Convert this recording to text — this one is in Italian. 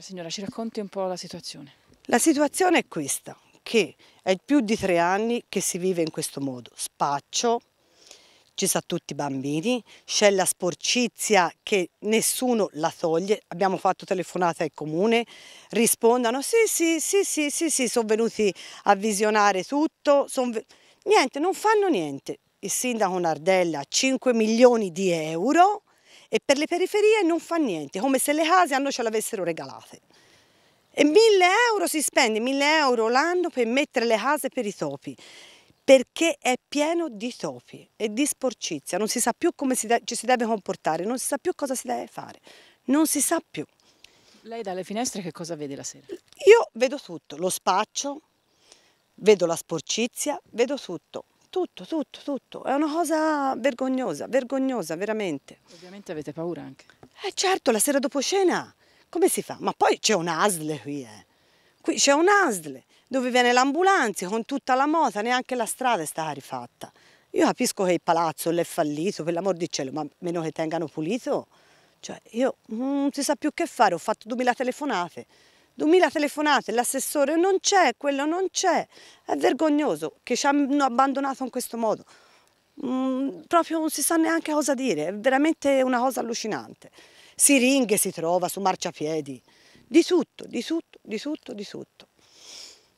Signora, ci racconti un po' la situazione. La situazione è questa, che è più di tre anni che si vive in questo modo. Spaccio, ci sono tutti i bambini, c'è la sporcizia che nessuno la toglie, abbiamo fatto telefonate al comune, rispondono sì sì sì sì sì, sì sono venuti a visionare tutto, niente, non fanno niente. Il sindaco Nardella 5 milioni di euro e per le periferie non fa niente, come se le case a noi ce le avessero regalate. E mille euro si spende, mille euro l'anno per mettere le case per i topi, perché è pieno di topi e di sporcizia, non si sa più come si ci si deve comportare, non si sa più cosa si deve fare, non si sa più. Lei dalle finestre che cosa vede la sera? Io vedo tutto, lo spaccio, vedo la sporcizia, vedo tutto. Tutto, tutto, tutto. È una cosa vergognosa, vergognosa, veramente. Ovviamente avete paura anche. Eh certo, la sera dopo cena, come si fa? Ma poi c'è un ASL qui, eh. Qui c'è un ASL dove viene l'ambulanza con tutta la mota, neanche la strada è stata rifatta. Io capisco che il palazzo l'è fallito, per l'amor di cielo, ma meno che tengano pulito. Cioè, io non si sa più che fare, ho fatto 2000 telefonate. 2000 telefonate, l'assessore non c'è, quello non c'è, è vergognoso che ci hanno abbandonato in questo modo. Mm, proprio non si sa neanche cosa dire, è veramente una cosa allucinante. Siringhe si trova su marciapiedi, di tutto, di tutto, di tutto, di tutto.